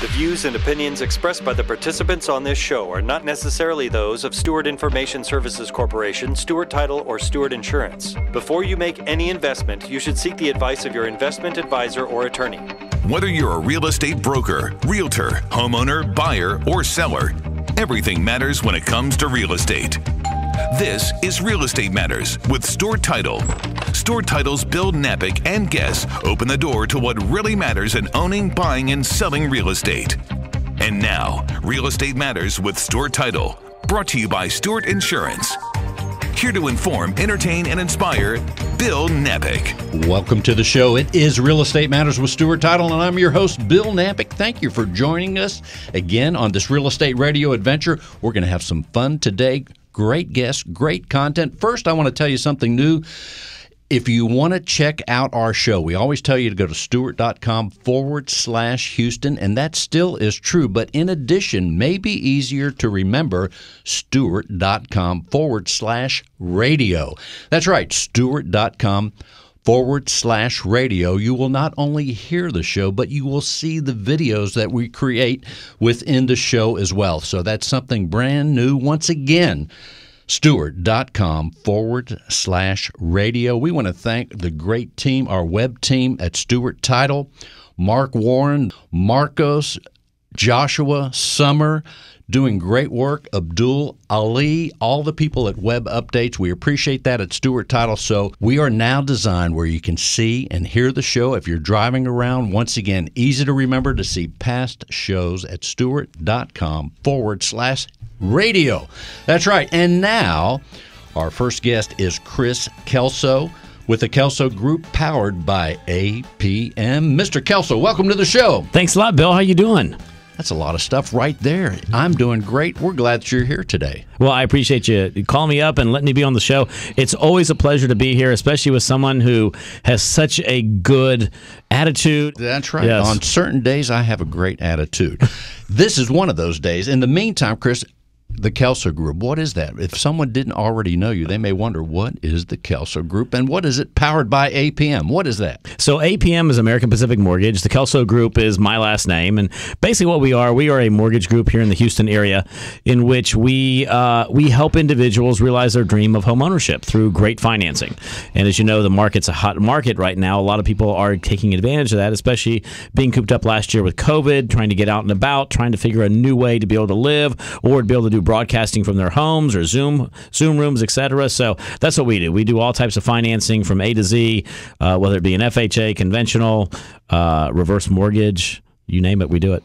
The views and opinions expressed by the participants on this show are not necessarily those of Stewart Information Services Corporation, Stewart Title, or Stewart Insurance. Before you make any investment, you should seek the advice of your investment advisor or attorney. Whether you're a real estate broker, realtor, homeowner, buyer, or seller, everything matters when it comes to real estate. This is Real Estate Matters with Store Title. Store Title's Bill Napick and guests open the door to what really matters in owning, buying, and selling real estate. And now, Real Estate Matters with Store Title, brought to you by Stewart Insurance. Here to inform, entertain, and inspire, Bill Napick. Welcome to the show. It is Real Estate Matters with Stuart Title, and I'm your host, Bill Napick. Thank you for joining us again on this real estate radio adventure. We're going to have some fun today Great guests, great content. First, I want to tell you something new. If you want to check out our show, we always tell you to go to stewart.com forward slash Houston, and that still is true. But in addition, maybe easier to remember, stewart.com forward slash radio. That's right, stewart.com forward slash radio, you will not only hear the show, but you will see the videos that we create within the show as well. So that's something brand new. Once again, stewart.com forward slash radio. We want to thank the great team, our web team at Stewart Title, Mark Warren, Marcos, Joshua, Summer, doing great work. Abdul Ali, all the people at Web Updates, we appreciate that at Stewart Title. So we are now designed where you can see and hear the show if you're driving around. Once again, easy to remember to see past shows at stewart.com forward slash radio. That's right. And now our first guest is Chris Kelso with the Kelso Group, powered by APM. Mr. Kelso, welcome to the show. Thanks a lot, Bill. How you doing? That's a lot of stuff right there. I'm doing great. We're glad that you're here today. Well, I appreciate you. Call me up and let me be on the show. It's always a pleasure to be here, especially with someone who has such a good attitude. That's right. Yes. On certain days, I have a great attitude. this is one of those days. In the meantime, Chris, the Kelso Group. What is that? If someone didn't already know you, they may wonder what is the Kelso Group and what is it powered by APM? What is that? So APM is American Pacific Mortgage. The Kelso Group is my last name, and basically what we are, we are a mortgage group here in the Houston area, in which we uh, we help individuals realize their dream of home ownership through great financing. And as you know, the market's a hot market right now. A lot of people are taking advantage of that, especially being cooped up last year with COVID, trying to get out and about, trying to figure a new way to be able to live or to be able to do broadcasting from their homes or Zoom Zoom rooms, etc. So that's what we do. We do all types of financing from A to Z, uh, whether it be an FHA, conventional, uh, reverse mortgage, you name it, we do it.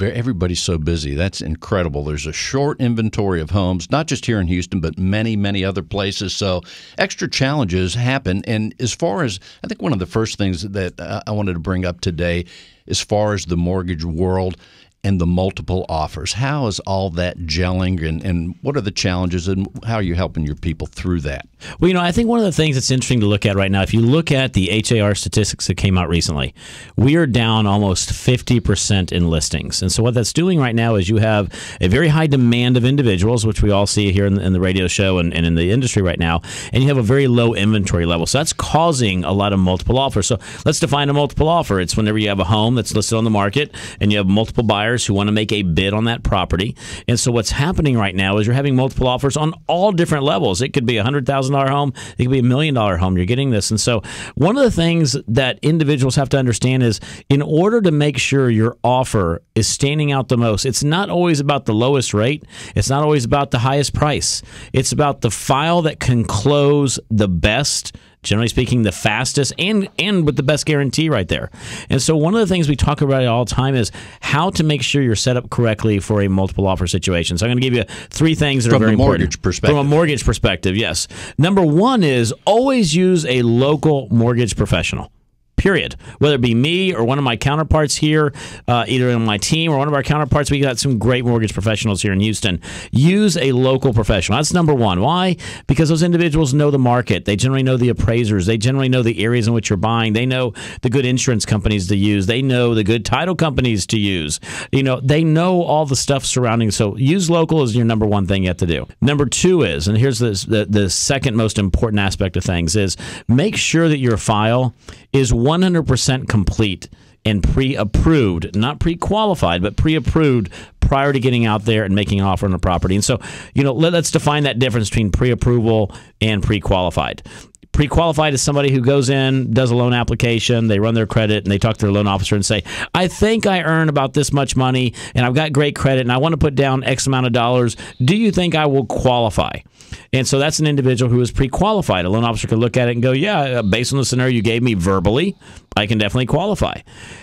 Everybody's so busy. That's incredible. There's a short inventory of homes, not just here in Houston, but many, many other places. So extra challenges happen. And as far as I think one of the first things that uh, I wanted to bring up today, as far as the mortgage world, and the multiple offers. How is all that gelling and, and what are the challenges and how are you helping your people through that? Well, you know, I think one of the things that's interesting to look at right now, if you look at the HAR statistics that came out recently, we are down almost 50% in listings. And so what that's doing right now is you have a very high demand of individuals, which we all see here in, in the radio show and, and in the industry right now, and you have a very low inventory level. So that's causing a lot of multiple offers. So let's define a multiple offer. It's whenever you have a home that's listed on the market and you have multiple buyers buyers who want to make a bid on that property. And so what's happening right now is you're having multiple offers on all different levels. It could be a $100,000 home, it could be a million dollar home. You're getting this. And so one of the things that individuals have to understand is in order to make sure your offer is standing out the most, it's not always about the lowest rate, it's not always about the highest price. It's about the file that can close the best generally speaking, the fastest and and with the best guarantee right there. And so one of the things we talk about all the time is how to make sure you're set up correctly for a multiple offer situation. So I'm going to give you three things that from are very important. From a mortgage perspective. From a mortgage perspective, yes. Number one is always use a local mortgage professional period. Whether it be me or one of my counterparts here, uh, either in my team or one of our counterparts, we got some great mortgage professionals here in Houston. Use a local professional. That's number one. Why? Because those individuals know the market. They generally know the appraisers. They generally know the areas in which you're buying. They know the good insurance companies to use. They know the good title companies to use. You know, they know all the stuff surrounding. So use local is your number one thing you have to do. Number two is, and here's the, the, the second most important aspect of things is make sure that your file is one 100% complete and pre approved, not pre qualified, but pre approved prior to getting out there and making an offer on a property. And so, you know, let, us define that difference between pre approval and pre qualified pre-qualified is somebody who goes in, does a loan application, they run their credit, and they talk to their loan officer and say, "I think I earn about this much money, and I've got great credit, and I want to put down X amount of dollars. Do you think I will qualify?" And so that's an individual who is pre-qualified. A loan officer can look at it and go, "Yeah, uh, based on the scenario you gave me verbally, I can definitely qualify."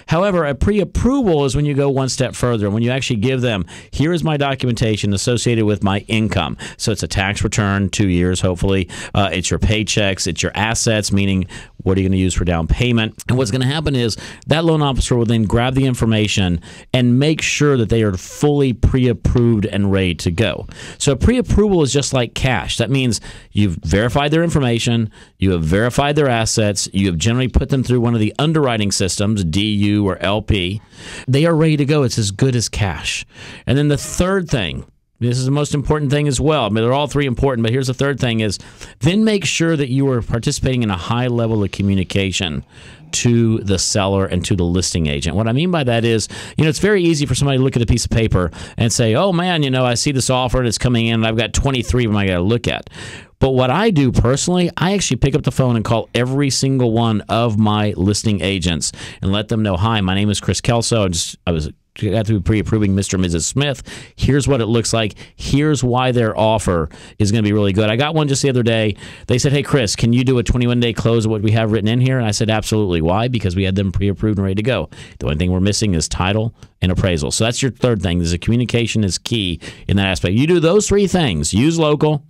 However, a pre-approval is when you go one step further, when you actually give them, "Here is my documentation associated with my income." So it's a tax return, two years hopefully. Uh, it's your paychecks. It's your assets, meaning what are you going to use for down payment. And what's going to happen is that loan officer will then grab the information and make sure that they are fully pre approved and ready to go. So, pre approval is just like cash. That means you've verified their information, you have verified their assets, you have generally put them through one of the underwriting systems, DU or LP. They are ready to go. It's as good as cash. And then the third thing this is the most important thing as well. I mean, they're all three important, but here's the third thing is then make sure that you are participating in a high level of communication to the seller and to the listing agent. What I mean by that is, you know, it's very easy for somebody to look at a piece of paper and say, "Oh man, you know, I see this offer and it's coming in and I've got 23 of them I got to look at." But what I do personally, I actually pick up the phone and call every single one of my listing agents and let them know, "Hi, my name is Chris Kelso. I, just, I was have to be pre-approving Mr. and Mrs. Smith. Here's what it looks like. Here's why their offer is going to be really good. I got one just the other day. They said, "Hey Chris, can you do a 21-day close of what we have written in here?" And I said, "Absolutely. Why? Because we had them pre-approved and ready to go. The only thing we're missing is title and appraisal. So that's your third thing. Is the communication is key in that aspect. You do those three things. Use local,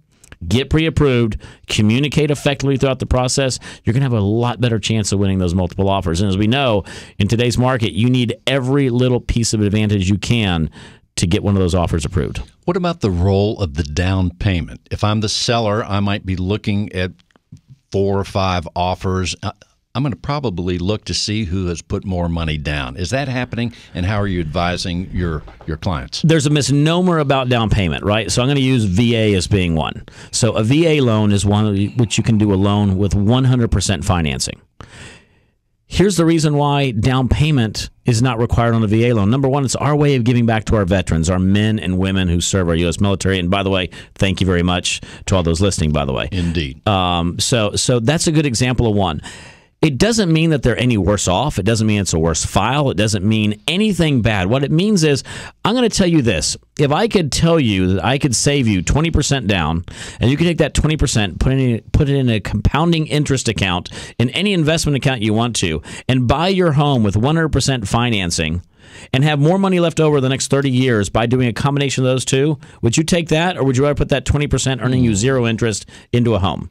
get pre approved, communicate effectively throughout the process. You're going to have a lot better chance of winning those multiple offers. And as we know, in today's market, you need every little piece of advantage you can to get one of those offers approved. What about the role of the down payment? If I'm the seller, I might be looking at four or five offers. Uh, I'm going to probably look to see who has put more money down. Is that happening? And how are you advising your your clients? There's a misnomer about down payment, right? So I'm going to use VA as being one. So a VA loan is one which you can do a loan with 100% financing. Here's the reason why down payment is not required on a VA loan. Number one, it's our way of giving back to our veterans, our men and women who serve our U.S. military. And by the way, thank you very much to all those listening. By the way, indeed. Um, so, so that's a good example of one it doesn't mean that they're any worse off. It doesn't mean it's a worse file. It doesn't mean anything bad. What it means is, I'm going to tell you this. If I could tell you that I could save you 20% down, and you can take that 20%, put it, in, put it in a compounding interest account, in any investment account you want to, and buy your home with 100% financing, and have more money left over the next 30 years by doing a combination of those two, would you take that, or would you rather put that 20% earning you zero interest into a home?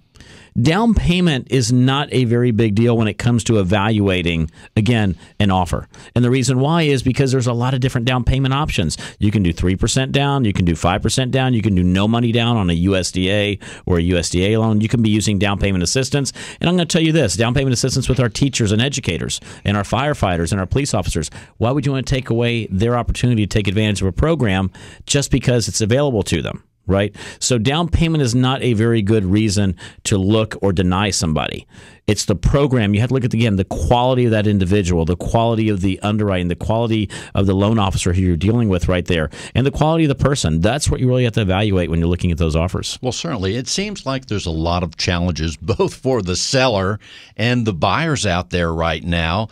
down payment is not a very big deal when it comes to evaluating, again, an offer. And the reason why is because there's a lot of different down payment options. You can do 3% down, you can do 5% down, you can do no money down on a USDA or a USDA loan. You can be using down payment assistance. And I'm going to tell you this down payment assistance with our teachers and educators and our firefighters and our police officers. Why would you want to take away their opportunity to take advantage of a program just because it's available to them? right? So down payment is not a very good reason to look or deny somebody. It's the program. You have to look at again the quality of that individual, the quality of the underwriting, the quality of the loan officer who you're dealing with right there, and the quality of the person. That's what you really have to evaluate when you're looking at those offers. Well, certainly, it seems like there's a lot of challenges both for the seller and the buyers out there right now.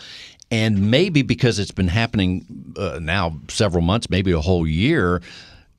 And maybe because it's been happening uh, now several months, maybe a whole year,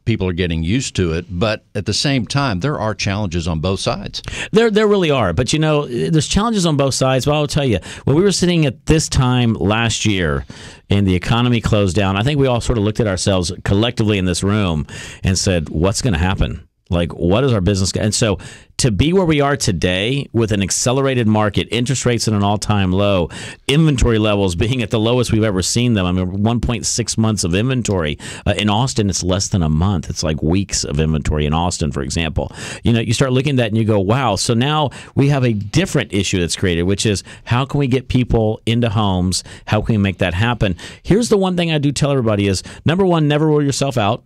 people are getting used to it. But at the same time, there are challenges on both sides. There, there really are. But you know, there's challenges on both sides. But I'll tell you, when we were sitting at this time last year, and the economy closed down, I think we all sort of looked at ourselves collectively in this room and said, "What's going to happen?" Like, what is our business? And so to be where we are today with an accelerated market, interest rates at an all time low, inventory levels being at the lowest we've ever seen them. I mean, 1.6 months of inventory. Uh, in Austin, it's less than a month. It's like weeks of inventory in Austin, for example. You know, you start looking at that and you go, wow. So now we have a different issue that's created, which is how can we get people into homes? How can we make that happen? Here's the one thing I do tell everybody is number one, never rule yourself out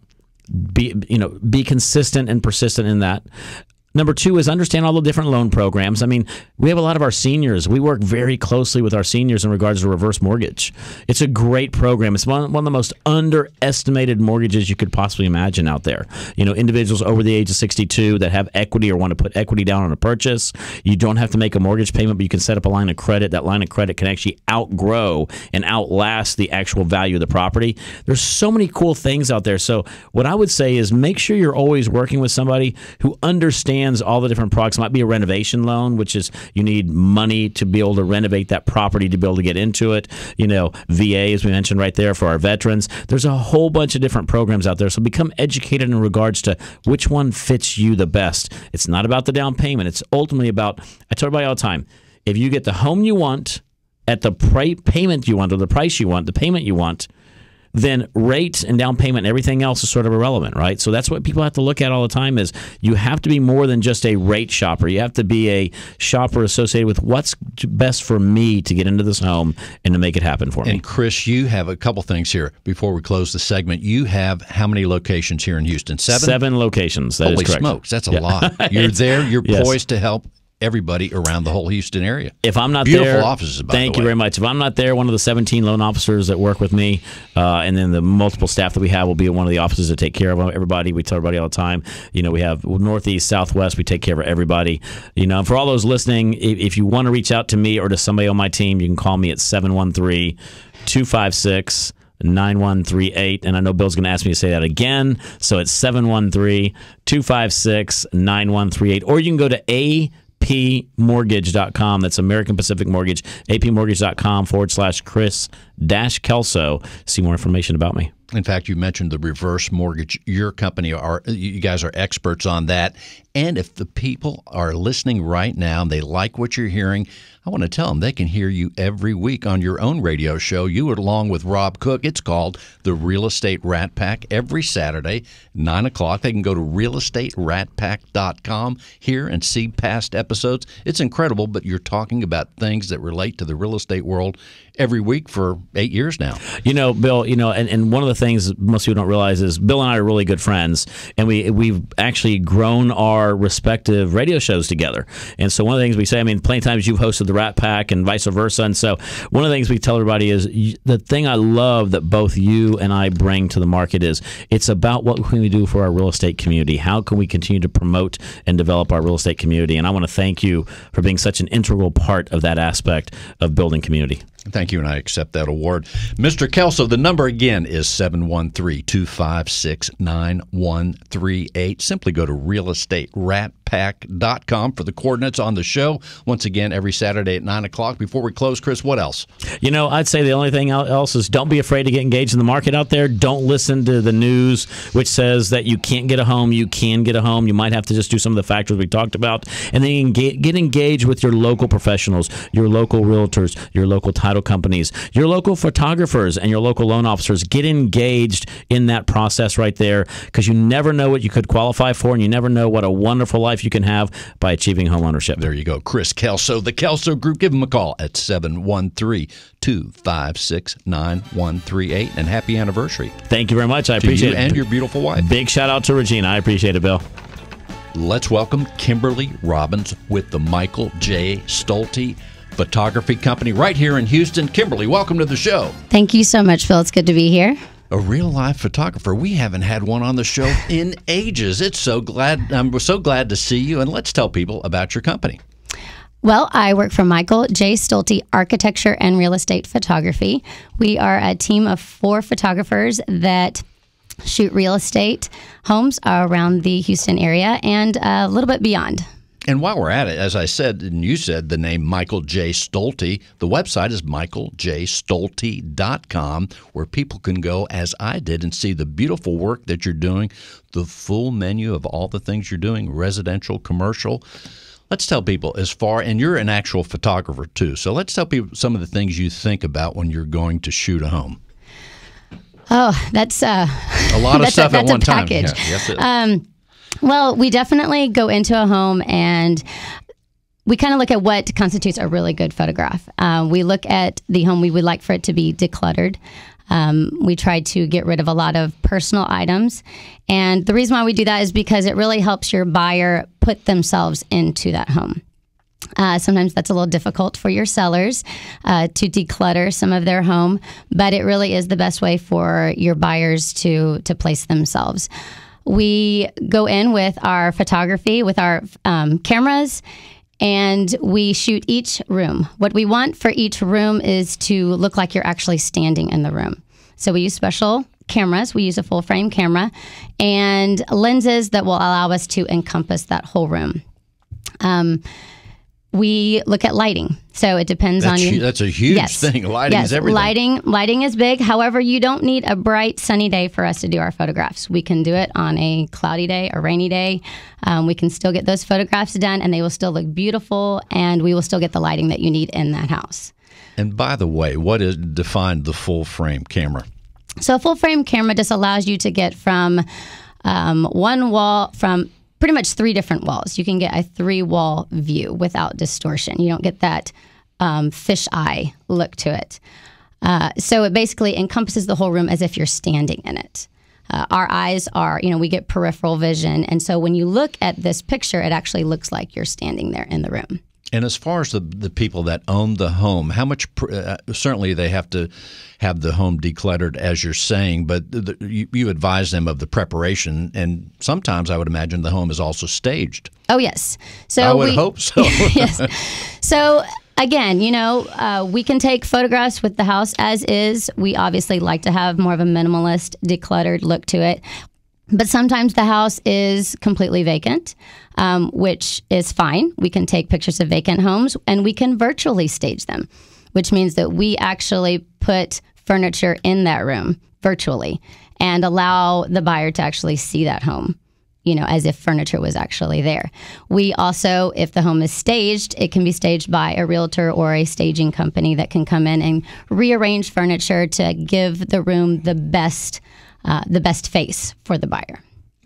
be you know be consistent and persistent in that Number two is understand all the different loan programs. I mean, we have a lot of our seniors. We work very closely with our seniors in regards to reverse mortgage. It's a great program. It's one, one of the most underestimated mortgages you could possibly imagine out there. You know, individuals over the age of 62 that have equity or want to put equity down on a purchase. You don't have to make a mortgage payment, but you can set up a line of credit. That line of credit can actually outgrow and outlast the actual value of the property. There's so many cool things out there. So, what I would say is make sure you're always working with somebody who understands all the different products. It might be a renovation loan, which is you need money to be able to renovate that property to be able to get into it. You know, VA, as we mentioned right there, for our veterans. There's a whole bunch of different programs out there. So become educated in regards to which one fits you the best. It's not about the down payment, it's ultimately about, I tell everybody all the time, if you get the home you want, at the payment you want or the price you want, the payment you want, then rates and down payment and everything else is sort of irrelevant, right? So that's what people have to look at all the time is you have to be more than just a rate shopper. You have to be a shopper associated with what's best for me to get into this home and to make it happen for me. And Chris, you have a couple things here before we close the segment. You have how many locations here in Houston? Seven? Seven locations. That Holy smokes, that's a yeah. lot. You're there, you're yes. poised to help everybody around the whole Houston area. If I'm not beautiful there, offices. thank the you very much. If I'm not there, one of the 17 loan officers that work with me, uh, and then the multiple staff that we have will be one of the offices that take care of everybody. We tell everybody all the time. You know, we have Northeast, Southwest. We take care of everybody. You know, for all those listening, if you want to reach out to me or to somebody on my team, you can call me at 713 256 9138. And I know Bill's going to ask me to say that again. So it's 713 256 9138. Or you can go to a apmortgage.com. That's American Pacific Mortgage, apmortgage.com forward slash Chris dash Kelso. See more information about me. In fact, you mentioned the reverse mortgage. Your company are you guys are experts on that. And if the people are listening right now and they like what you're hearing, I want to tell them they can hear you every week on your own radio show. You along with Rob Cook. It's called the Real Estate Rat Pack every Saturday, nine o'clock. They can go to realestateratpack.com here and see past episodes. It's incredible, but you're talking about things that relate to the real estate world every week for eight years now. You know, Bill, you know, and, and one of the things most people don't realize is Bill and I are really good friends, and we, we've actually grown our respective radio shows together. And so one of the things we say, I mean, plenty of times you've hosted the Rat Pack and vice versa. And so one of the things we tell everybody is the thing I love that both you and I bring to the market is it's about what can we do for our real estate community? How can we continue to promote and develop our real estate community? And I want to thank you for being such an integral part of that aspect of building community. Thank you, and I accept that award. Mr. Kelso, the number again is 713 256 9138. Simply go to realestateratpack.com for the coordinates on the show. Once again, every Saturday at 9 o'clock. Before we close, Chris, what else? You know, I'd say the only thing else is don't be afraid to get engaged in the market out there. Don't listen to the news, which says that you can't get a home. You can get a home. You might have to just do some of the factors we talked about. And then get engaged with your local professionals, your local realtors, your local title title companies, your local photographers, and your local loan officers. Get engaged in that process right there because you never know what you could qualify for, and you never know what a wonderful life you can have by achieving homeownership. There you go. Chris Kelso, the Kelso Group. Give them a call at 713 256 9138. And happy anniversary. Thank you very much. I appreciate you it. And your beautiful wife. Big shout out to Regina. I appreciate it, Bill let's welcome Kimberly Robbins with the Michael J. Stolte photography company right here in Houston. Kimberly, welcome to the show. Thank you so much, Phil. It's good to be here a real life photographer. We haven't had one on the show in ages. It's so glad i we're so glad to see you. And let's tell people about your company. Well, I work for Michael J. Stolte Architecture and Real Estate Photography. We are a team of four photographers that shoot real estate homes around the Houston area and a little bit beyond. And while we're at it, as I said, and you said the name Michael J. Stolte, the website is michaeljstolte.com, where people can go, as I did, and see the beautiful work that you're doing, the full menu of all the things you're doing residential, commercial. Let's tell people as far, and you're an actual photographer too, so let's tell people some of the things you think about when you're going to shoot a home. Oh, that's uh, a lot of stuff a, at one time. Yeah, yes, it, um, well, we definitely go into a home and we kind of look at what constitutes a really good photograph. Uh, we look at the home, we would like for it to be decluttered. Um, we try to get rid of a lot of personal items. And the reason why we do that is because it really helps your buyer put themselves into that home. Uh, sometimes that's a little difficult for your sellers uh, to declutter some of their home, but it really is the best way for your buyers to to place themselves we go in with our photography, with our um, cameras, and we shoot each room. What we want for each room is to look like you're actually standing in the room. So we use special cameras, we use a full frame camera, and lenses that will allow us to encompass that whole room. Um, we look at lighting. So it depends that's on you. That's a huge yes. thing. Lighting yes. is everything. Lighting, lighting is big. However, you don't need a bright sunny day for us to do our photographs. We can do it on a cloudy day, a rainy day. Um, we can still get those photographs done, and they will still look beautiful, and we will still get the lighting that you need in that house. And by the way, what is defined the full frame camera? So a full frame camera just allows you to get from um, one wall from pretty much three different walls. You can get a three wall view without distortion. You don't get that um, fish eye look to it. Uh, so it basically encompasses the whole room as if you're standing in it. Uh, our eyes are, you know, we get peripheral vision. And so when you look at this picture, it actually looks like you're standing there in the room. And as far as the, the people that own the home, how much pr- uh, certainly they have to have the home decluttered, as you're saying, but the, you, you advise them of the preparation. And sometimes I would imagine the home is also staged. Oh, yes. So I would we, hope so. yes. So again, you know, uh, we can take photographs with the house as is. We obviously like to have more of a minimalist, decluttered look to it. But sometimes the house is completely vacant, um, which is fine. We can take pictures of vacant homes and we can virtually stage them, which means that we actually put furniture in that room virtually and allow the buyer to actually see that home you know, as if furniture was actually there. We also, if the home is staged, it can be staged by a realtor or a staging company that can come in and rearrange furniture to give the room the best uh, the best face for the buyer.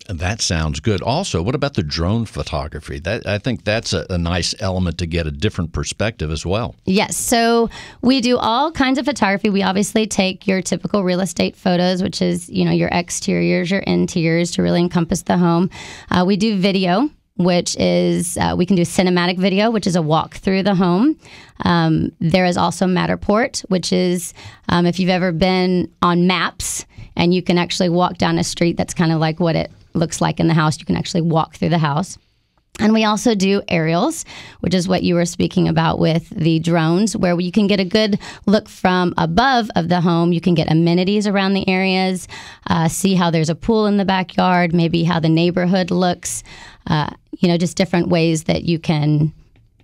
That sounds good. Also, what about the drone photography? That I think that's a, a, nice element to get a different perspective as well. Yes. So we do all kinds of photography. We obviously take your typical real estate photos, which is you know your exteriors, your interiors, to really encompass the home. Uh, we do video. Which is, uh, we can do cinematic video, which is a walk through the home. Um, there is also Matterport, which is, um, if you've ever been on maps, and you can actually walk down a street that's kind of like what it looks like in the house. You can actually walk through the house. And we also do aerials, which is what you were speaking about with the drones, where you can get a good look from above of the home. You can get amenities around the areas, uh, see how there's a pool in the backyard, maybe how the neighborhood looks, uh, you know, just different ways that you can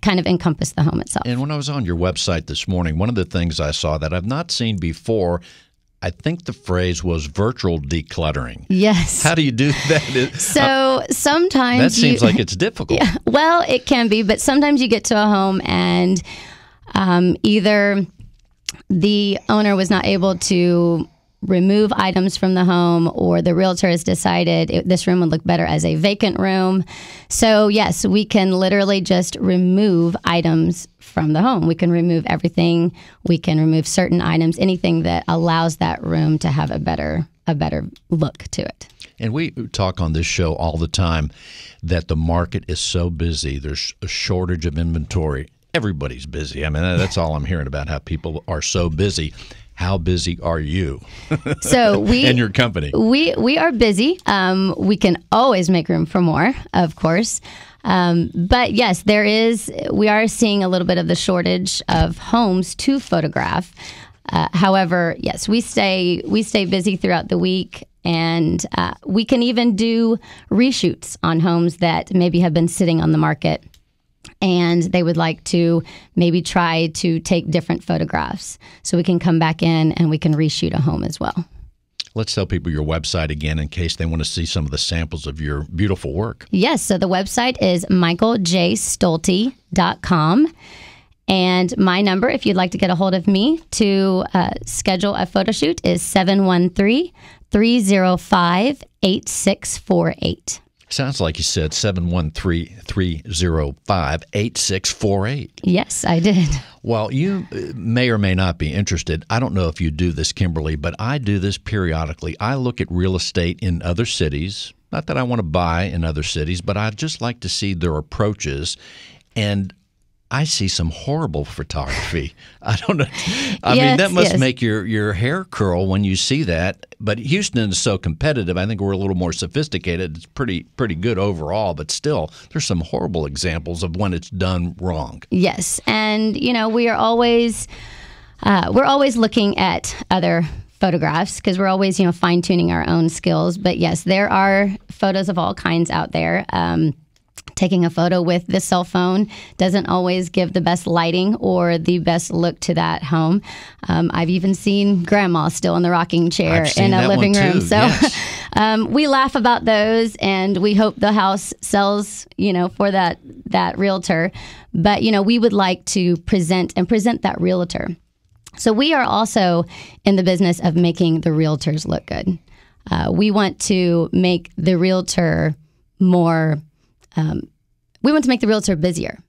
kind of encompass the home itself. And when I was on your website this morning, one of the things I saw that I've not seen before I think the phrase was virtual decluttering. Yes. How do you do that? so uh, sometimes that seems you, like it's difficult. Yeah, well, it can be, but sometimes you get to a home and um, either the owner was not able to remove items from the home or the realtor has decided it, this room would look better as a vacant room. So, yes, we can literally just remove items from the home. We can remove everything. We can remove certain items, anything that allows that room to have a better a better look to it. And we talk on this show all the time that the market is so busy. There's a shortage of inventory everybody's busy. I mean, that's all I'm hearing about how people are so busy how busy are you? So we and your company. We we are busy. Um, we can always make room for more, of course. Um, but yes, there is. We are seeing a little bit of the shortage of homes to photograph. Uh, however, yes, we stay we stay busy throughout the week, and uh, we can even do reshoots on homes that maybe have been sitting on the market and they would like to maybe try to take different photographs. So we can come back in and we can reshoot a home as well. Let's tell people your website again in case they want to see some of the samples of your beautiful work. Yes. So the website is michaeljstolte.com. And my number, if you'd like to get a hold of me to uh, schedule a photo shoot, is 713 305 8648. Sounds like you said 713-305-8648. Yes, I did. Well, you uh, may or may not be interested. I don't know if you do this, Kimberly, but I do this periodically. I look at real estate in other cities. Not that I want to buy in other cities, but I just like to see their approaches. And I see some horrible photography. I don't know. I yes, mean, that must yes. make your, your hair curl when you see that. But Houston is so competitive. I think we're a little more sophisticated. It's pretty pretty good overall, but still, there's some horrible examples of when it's done wrong. Yes, and you know we are always uh, we're always looking at other photographs because we're always you know fine tuning our own skills. But yes, there are photos of all kinds out there. Um, taking a photo with the cell phone doesn't always give the best lighting or the best look to that home. Um, I've even seen grandma still in the rocking chair in a living room. So yes. um, we laugh about those, and we hope the house sells, you know, for that that realtor. But you know, we would like to present and present that realtor. So we are also in the business of making the realtors look good. Uh, we want to make the realtor more um, we want to make the realtor busier.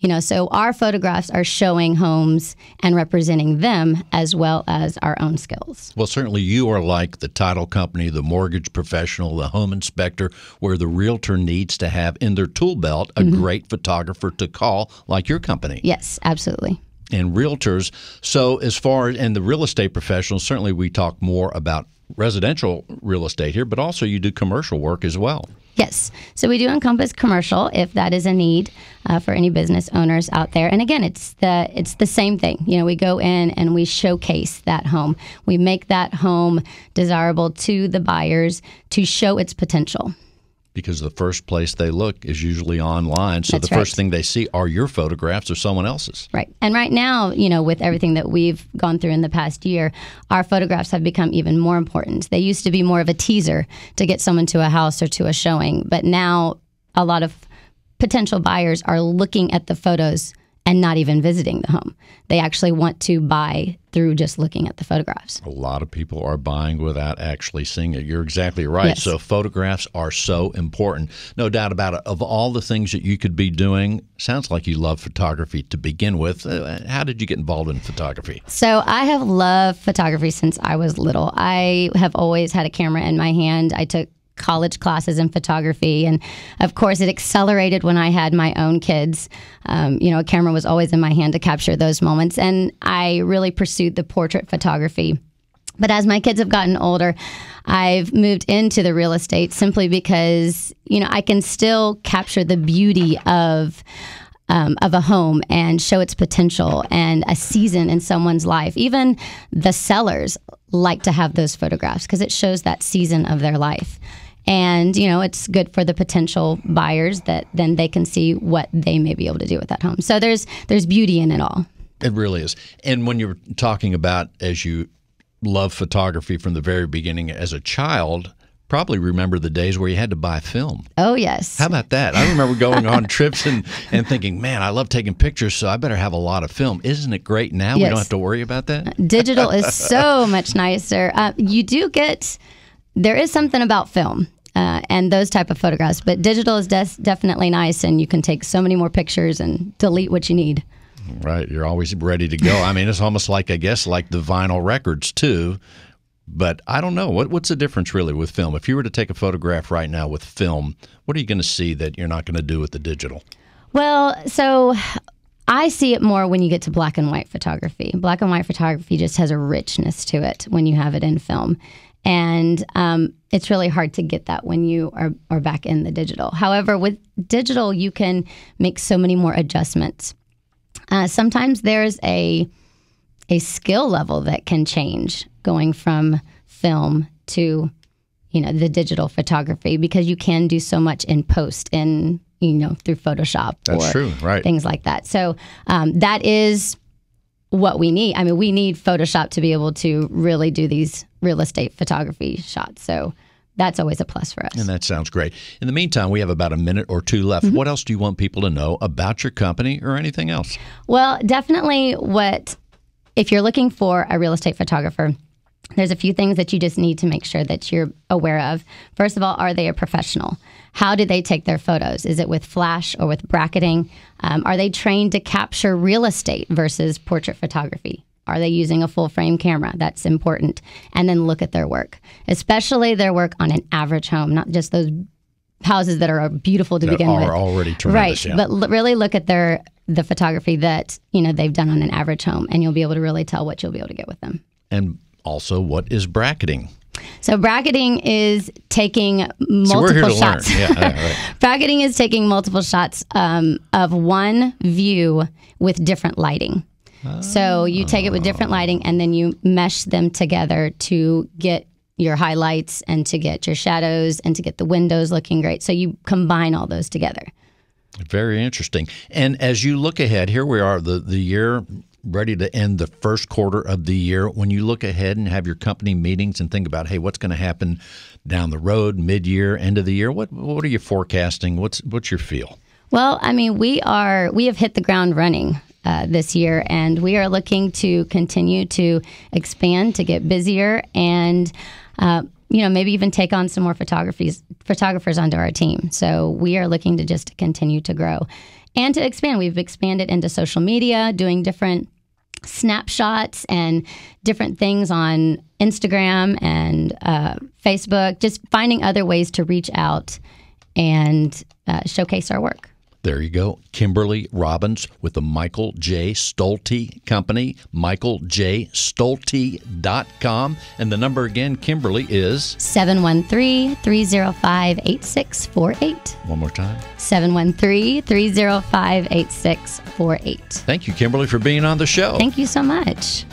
You know, so our photographs are showing homes and representing them as well as our own skills. Well, certainly you are like the title company, the mortgage professional, the home inspector, where the realtor needs to have in their tool belt a mm-hmm. great photographer to call, like your company. Yes, absolutely and realtors. So, as far as and the real estate professionals, certainly we talk more about residential real estate here, but also you do commercial work as well. Yes. So we do encompass commercial if that is a need uh, for any business owners out there. And again, it's the it's the same thing. You know, we go in and we showcase that home. We make that home desirable to the buyers to show its potential because the first place they look is usually online. So That's the first thing they see are your photographs or someone else's. Right. And right now, you know, with everything that we've gone through in the past year, our photographs have become even more important. They used to be more of a teaser to get someone to a house or to a showing, but now a lot of potential buyers are looking at the photos and not even visiting the home. They actually want to buy through just looking at the photographs. A lot of people are buying without actually seeing it. You're exactly right. Yes. So photographs are so important. No doubt about it. Of all the things that you could be doing, sounds like you love photography to begin with. Uh, how did you get involved in photography? So I have loved photography since I was little. I have always had a camera in my hand. I took college classes in photography. And of course, it accelerated when I had my own kids. Um, you know, a camera was always in my hand to capture those moments. And I really pursued the portrait photography. But as my kids have gotten older, I've moved into the real estate simply because, you know, I can still capture the beauty of. Um, of a home and show its potential and a season in someone's life. Even the sellers like to have those photographs because it shows that season of their life and you know it's good for the potential buyers that then they can see what they may be able to do with that home so there's there's beauty in it all it really is and when you're talking about as you love photography from the very beginning as a child probably remember the days where you had to buy film. Oh, yes. How about that? I remember going on trips and, and thinking, man, I love taking pictures, so I better have a lot of film. Isn't it great now? Yes. We don't have to worry about that. Digital is so much nicer. Uh, you do get, there is something about film uh, and those type of photographs. But digital is des- definitely nice, and you can take so many more pictures and delete what you need. Right, you're always ready to go. I mean, it's almost like I guess like the vinyl records too. But I don't know what what's the difference really with film. If you were to take a photograph right now with film, what are you going to see that you're not going to do with the digital? Well, so I see it more when you get to black and white photography. Black and white photography just has a richness to it when you have it in film. And um, it's really hard to get that when you are, are back in the digital. However, with digital, you can make so many more adjustments. Uh, sometimes there's a a skill level that can change going from film to you know the digital photography because you can do so much in post in you know through Photoshop. That's true, right? Things like that. So um, that is what we need. I mean, we need Photoshop to be able to really do these real estate photography shots. So that's always a plus for us. And that sounds great. In the meantime, we have about a minute or two left. Mm-hmm. What else do you want people to know about your company or anything else? Well, definitely what if you're looking for a real estate photographer, there's a few things that you just need to make sure that you're aware of. First of all, are they a professional? How do they take their photos? Is it with flash or with bracketing? Um, are they trained to capture real estate versus portrait photography? Are they using a full frame camera? That's important. And then look at their work, especially their work on an average home, not just those houses that are beautiful to that begin are with. already tremendous, right? Yeah. But l- really look at their the photography that you know they've done on an average home, and you'll be able to really tell what you'll be able to get with them. And also, what is bracketing? So bracketing is taking multiple so shots. Yeah, right. bracketing is taking multiple shots um, of one view with different lighting. So you take it with different ah. lighting and then you mesh them together to get your highlights and to get your shadows and to get the windows looking great. So you combine all those together. Very interesting. And as you look ahead, here we are, the, the year ready to end the first quarter of the year, when you look ahead and have your company meetings and think about, hey, what's going to happen down the road, mid year, end of the year? What what are you forecasting? What's what's your feel? Well, I mean, we are we have hit the ground running. Uh, this year, and we are looking to continue to expand, to get busier, and uh, you know maybe even take on some more photographers photographers onto our team. So we are looking to just continue to grow and to expand. We've expanded into social media, doing different snapshots and different things on Instagram and uh, Facebook, just finding other ways to reach out and uh, showcase our work. There you go. Kimberly Robbins with the Michael J. Stolte Company, michaeljstolte.com. And the number again, Kimberly, is 713 305 8648. One more time 713 305 8648. Thank you, Kimberly, for being on the show. Thank you so much.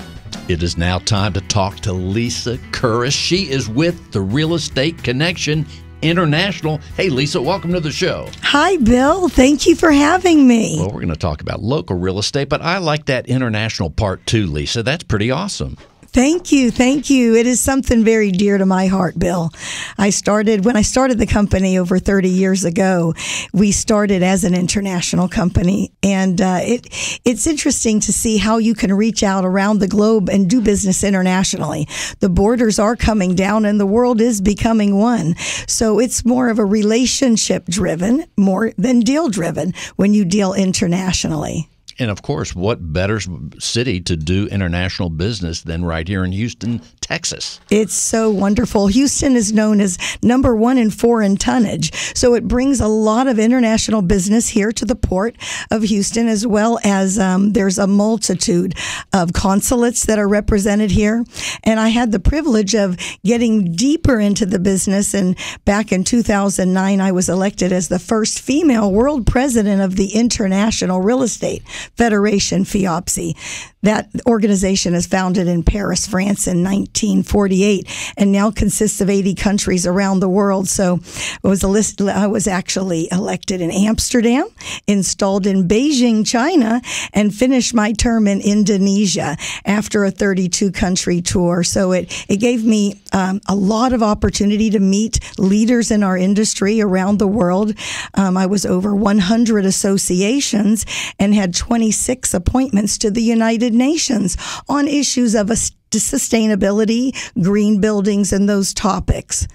It is now time to talk to Lisa Curris. She is with The Real Estate Connection International. Hey, Lisa, welcome to the show. Hi, Bill. Thank you for having me. Well, we're going to talk about local real estate, but I like that international part too, Lisa. That's pretty awesome. Thank you. Thank you. It is something very dear to my heart, Bill. I started, when I started the company over 30 years ago, we started as an international company. And uh, it, it's interesting to see how you can reach out around the globe and do business internationally. The borders are coming down and the world is becoming one. So it's more of a relationship driven, more than deal driven when you deal internationally. And of course, what better city to do international business than right here in Houston, Texas? It's so wonderful. Houston is known as number one in foreign tonnage. So it brings a lot of international business here to the port of Houston, as well as um, there's a multitude of consulates that are represented here. And I had the privilege of getting deeper into the business. And back in 2009, I was elected as the first female world president of the International Real Estate Federation FEOPSI. That organization is founded in Paris, France in 1948 and now consists of 80 countries around the world. So it was a list, I was actually elected in Amsterdam, installed in Beijing, China, and finished my term in Indonesia after a 32 country tour. So it, it gave me um, a lot of opportunity to meet leaders in our industry around the world. Um, I was over 100 associations and had 26 appointments to the United United Nations on issues of sustainability, green buildings, and those topics.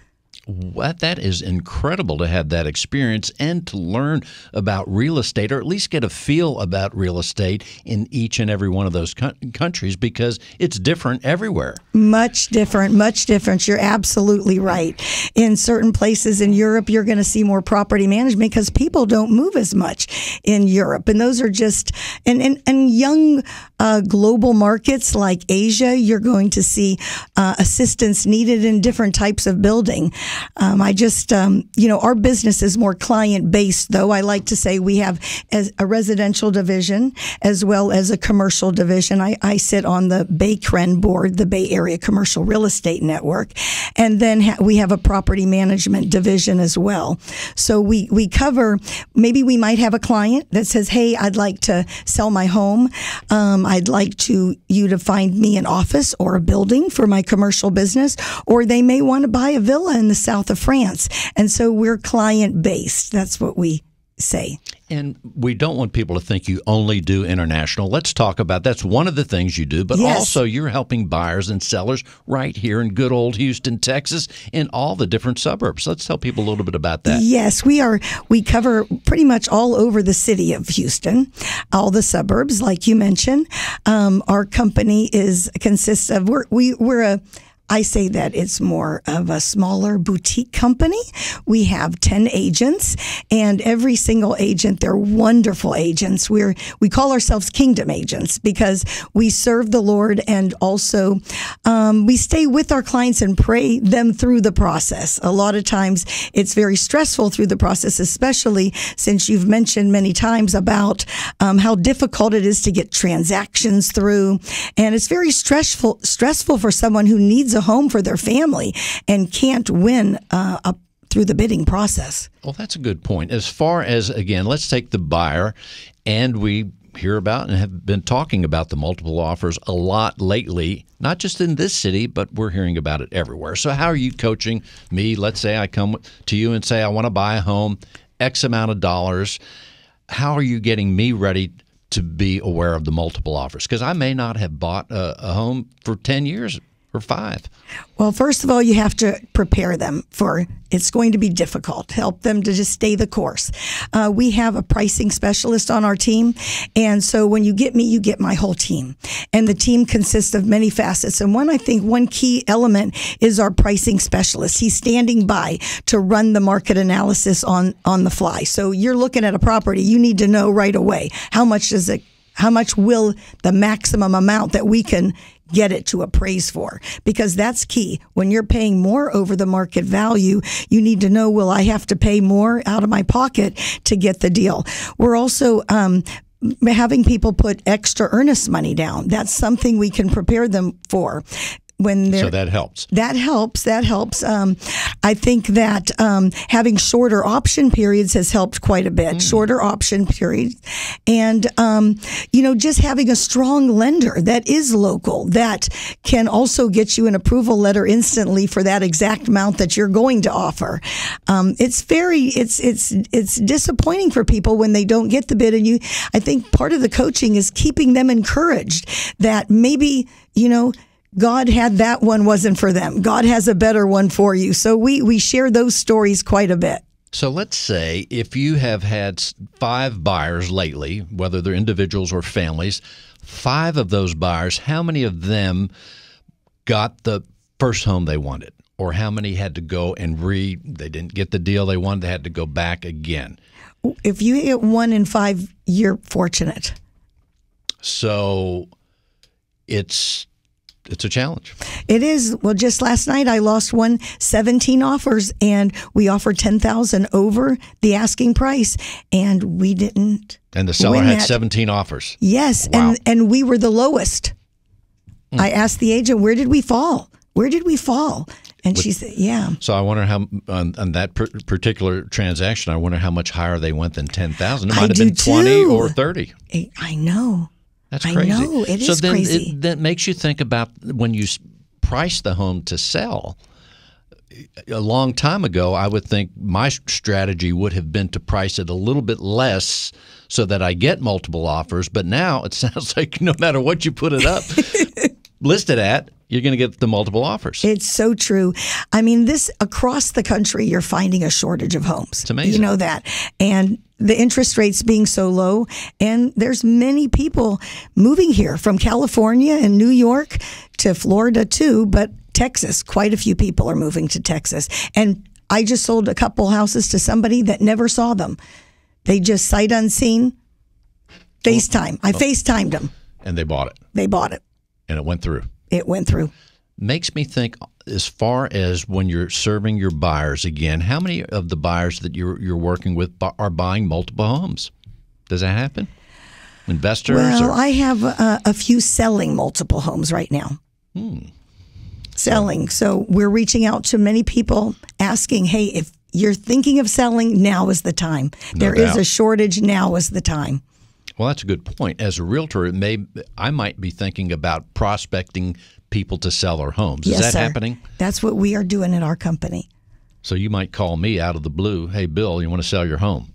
What that is incredible to have that experience and to learn about real estate, or at least get a feel about real estate in each and every one of those co- countries because it's different everywhere. Much different, much different. You're absolutely right. In certain places in Europe, you're going to see more property management because people don't move as much in Europe, and those are just and and, and young uh, global markets like Asia, you're going to see uh, assistance needed in different types of building. Um, I just, um, you know, our business is more client based, though. I like to say we have a residential division as well as a commercial division. I, I sit on the Bay Cren board, the Bay Area Commercial Real Estate Network, and then ha we have a property management division as well. So we we cover. Maybe we might have a client that says, "Hey, I'd like to sell my home." Um, I'd like to you to find me an office or a building for my commercial business, or they may want to buy a villa in the south of France. And so we're client based. That's what we say. And we don't want people to think you only do international. Let's talk about that's one of the things you do, but yes. also you're helping buyers and sellers right here in good old Houston, Texas, in all the different suburbs. Let's tell people a little bit about that. Yes, we are we cover pretty much all over the city of Houston, all the suburbs, like you mentioned. Um, our company is consists of we're we, we are a I say that it's more of a smaller boutique company. We have 10 agents and every single agent, they're wonderful agents. We're, we call ourselves kingdom agents because we serve the Lord and also um, we stay with our clients and pray them through the process. A lot of times it's very stressful through the process, especially since you've mentioned many times about um, how difficult it is to get transactions through. And it's very stressful, stressful for someone who needs a home for their family and can't win uh, a through the bidding process. Well, that's a good point. As far as, again, let's take the buyer, and we hear about and have been talking about the multiple offers a lot lately, not just in this city, but we're hearing about it everywhere. So, how are you coaching me? Let's say I come to you and say, I want to buy a home, X amount of dollars. How are you getting me ready? To be aware of the multiple offers because I may not have bought a, a home for 10 years or five? Well, first of all, you have to prepare them for it's going to be difficult. Help them to just stay the course. Uh, we have a pricing specialist on our team. And so when you get me, you get my whole team. And the team consists of many facets. And one, I think, one key element is our pricing specialist. He's standing by to run the market analysis on, on the fly. So you're looking at a property, you need to know right away how much does it how much will the maximum amount that we can get it to appraise for because that's key. When you're paying more over the market value, you need to know will I have to pay more out of my pocket to get the deal? We're also um, having people put extra earnest money down. That's something we can prepare them for when they're so that helps. That helps. That helps. Um, I think that um, having shorter option periods has helped quite a bit. Mm. Shorter option periods, and um, you know, just having a strong lender that is local that can also get you an approval letter instantly for that exact amount that you're going to offer. Um, it's very it's it's it's disappointing for people when they don't get the bid, and you. I think part of the coaching is keeping them encouraged that maybe you know God had that one wasn't for them. God has a better one for you. So we we share those stories quite a bit. So let's say if you have had five buyers lately, whether they're individuals or families, five of those buyers, how many of them got the first home they wanted? Or how many had to go and re, they didn't get the deal they wanted, they had to go back again? If you hit one in five, you're fortunate. So it's it's a challenge. It is. Well, just last night I lost one 17 offers and we offered 10,000 over the asking price and we didn't. And the seller had that. 17 offers. Yes, wow. and and we were the lowest. Mm. I asked the agent, "Where did we fall? Where did we fall?" And With, she said, "Yeah." So I wonder how on, on that per, particular transaction, I wonder how much higher they went than 10,000. It might I have been too. 20 or 30. I know. That's crazy. I know it so is then crazy. It, that makes you think about when you price the home to sell. A long time ago, I would think my strategy would have been to price it a little bit less so that I get multiple offers. But now it sounds like no matter what you put it up, listed at, you're going to get the multiple offers. It's so true. I mean, this across the country, you're finding a shortage of homes. It's amazing. You know that. And the interest rates being so low and there's many people moving here from California and New York to Florida too, but Texas, quite a few people are moving to Texas. And I just sold a couple houses to somebody that never saw them. They just sight unseen FaceTime. I oh. FaceTimed them. And they bought it. They bought it. And it went through. It went through. Makes me think as far as when you're serving your buyers again, how many of the buyers that you're you're working with are buying multiple homes? Does that happen? Investors? Well, or? I have a, uh, a, few selling multiple homes right now. Hmm. Selling. So we're reaching out to many people asking, hey, if you're thinking of selling, now is the time. No there doubt. is a shortage, now is the time. Well, that's a good point. As a realtor, it may I might be thinking about prospecting people to sell their homes. Yes, Is that sir. happening? That's what we are doing at our company. So you might call me out of the blue, hey, Bill, you want to sell your home?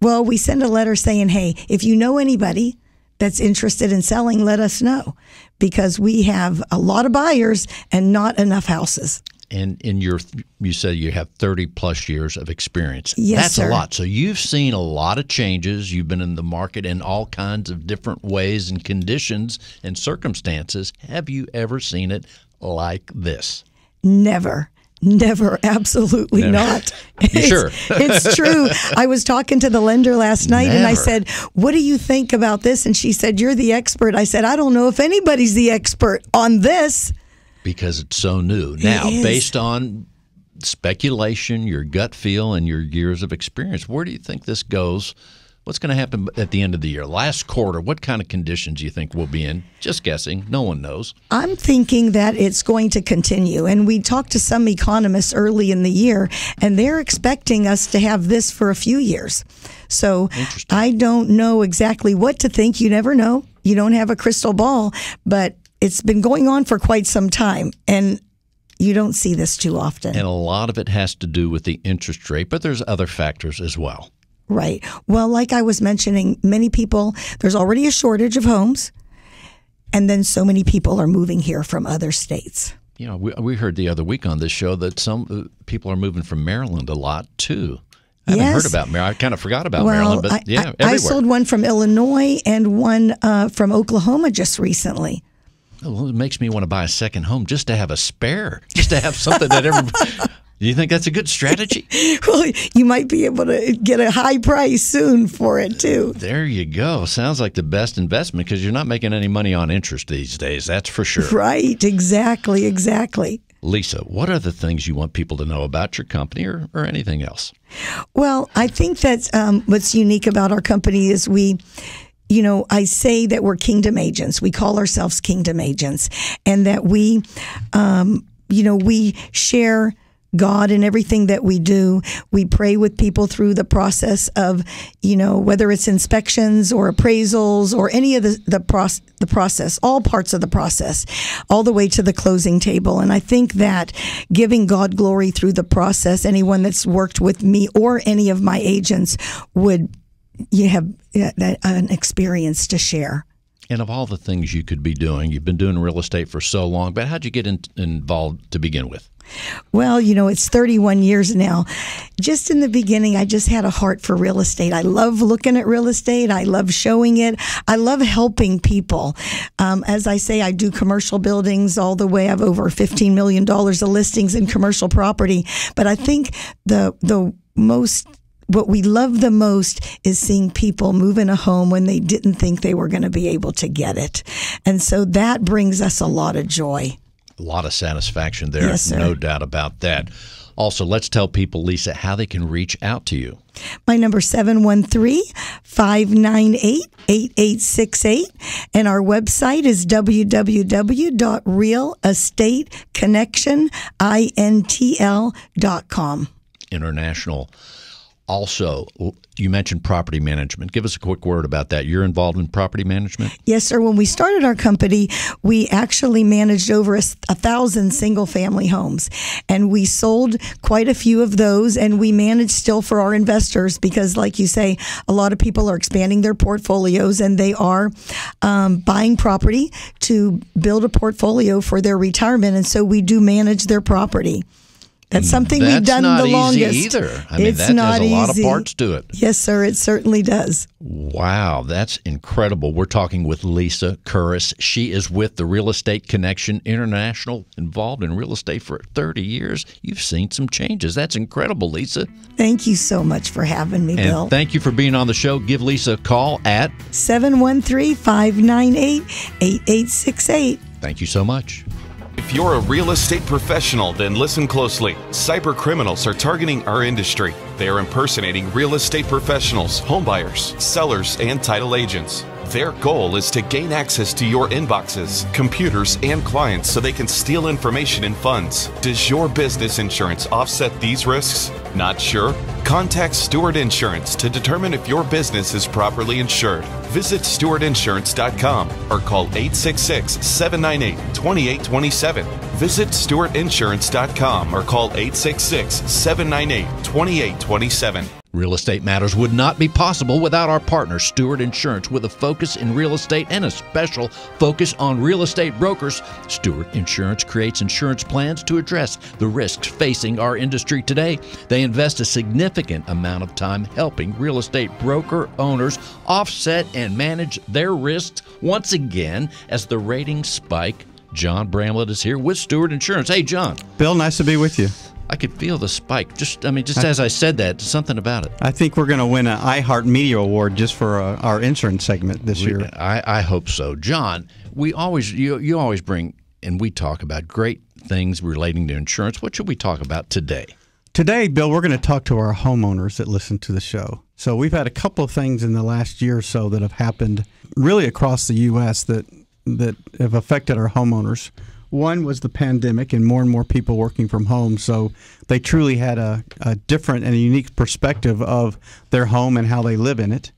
Well, we send a letter saying, hey, if you know anybody that's interested in selling, let us know because we have a lot of buyers and not enough houses and in your you said you have 30 plus years of experience yes, that's sir. a lot so you've seen a lot of changes you've been in the market in all kinds of different ways and conditions and circumstances have you ever seen it like this never Never, absolutely Never. not. It's, sure. it's true. I was talking to the lender last night Never. and I said, What do you think about this? And she said, You're the expert. I said, I don't know if anybody's the expert on this because it's so new. Now, based on speculation, your gut feel, and your years of experience, where do you think this goes? What's going to happen at the end of the year? Last quarter, what kind of conditions do you think we'll be in? Just guessing. No one knows. I'm thinking that it's going to continue. And we talked to some economists early in the year, and they're expecting us to have this for a few years. So I don't know exactly what to think. You never know. You don't have a crystal ball, but it's been going on for quite some time. And you don't see this too often. And a lot of it has to do with the interest rate, but there's other factors as well. Right. Well, like I was mentioning, many people, there's already a shortage of homes. And then so many people are moving here from other states. You know, we, we heard the other week on this show that some uh, people are moving from Maryland a lot too. I haven't yes. heard about Maryland. I kind of forgot about well, Maryland, but yeah, I, I, I sold one from Illinois and one uh, from Oklahoma just recently. Well, it makes me want to buy a second home just to have a spare, just to have something that everybody. Do you think that's a good strategy? well, you might be able to get a high price soon for it too. There you go. Sounds like the best investment because you're not making any money on interest these days. That's for sure. Right. Exactly. Exactly. Lisa, what are the things you want people to know about your company or, or anything else? Well, I think that um, what's unique about our company is we you know, I say that we're kingdom agents. We call ourselves kingdom agents, and that we, um, you know, we share God in everything that we do. We pray with people through the process of, you know, whether it's inspections or appraisals or any of the the, the process, all parts of the process, all the way to the closing table. And I think that giving God glory through the process, anyone that's worked with me or any of my agents would you have an experience to share. And of all the things you could be doing, you've been doing real estate for so long, but how'd you get in, involved to begin with? Well, you know, it's 31 years now. Just in the beginning, I just had a heart for real estate. I love looking at real estate. I love showing it. I love helping people. Um, as I say, I do commercial buildings all the way. I have over $15 million of listings in commercial property. But I think the, the most what we love the most is seeing people move in a home when they didn't think they were going to be able to get it. And so that brings us a lot of joy. A lot of satisfaction there, yes, no doubt about that. Also, let's tell people, Lisa, how they can reach out to you. My number 713-598-8868 and our website is www.realestateconnection.intl.com. International also, you mentioned property management. Give us a quick word about that. You're involved in property management? Yes, sir. When we started our company, we actually managed over a, a thousand single family homes, and we sold quite a few of those, and we managed still for our investors because, like you say, a lot of people are expanding their portfolios and they are um, buying property to build a portfolio for their retirement, and so we do manage their property. That's mm, something that's we've done the longest. either. I mean, it's that not has a easy. lot of parts to it. Yes, sir. It certainly does. Wow, that's incredible. We're talking with Lisa Curris. She is with the Real Estate Connection International, involved in real estate for 30 years. You've seen some changes. That's incredible, Lisa. Thank you so much for having me, and Bill. Thank you for being on the show. Give Lisa a call at 713 598 8868. Thank you so much. If you're a real estate professional, then listen closely. Cybercriminals are targeting our industry. They are impersonating real estate professionals, homebuyers, sellers, and title agents. Their goal is to gain access to your inboxes, computers, and clients so they can steal information and funds. Does your business insurance offset these risks? Not sure? Contact Stewart Insurance to determine if your business is properly insured. Visit stewartinsurance.com or call 866 798 2827. Visit stewartinsurance.com or call 866 798 2827. Real Estate Matters would not be possible without our partner, Stewart Insurance, with a focus in real estate and a special focus on real estate brokers. Stewart Insurance creates insurance plans to address the risks facing our industry today. They invest a significant amount of time helping real estate broker owners offset and manage their risks once again as the ratings spike. John Bramlett is here with Stewart Insurance. Hey, John. Bill, nice to be with you. I could feel the spike. Just, I mean, just I, as I said that, something about it. I think we're going to win an iHeart Media Award just for uh, our insurance segment this we, year. I, I hope so, John. We always, you, you always bring, and we talk about great things relating to insurance. What should we talk about today? Today, Bill, we're going to talk to our homeowners that listen to the show. So we've had a couple of things in the last year or so that have happened really across the U.S. that that have affected our homeowners. One was the pandemic and more and more people working from home. So they truly had a, a different and a unique perspective of their home and how they live in it.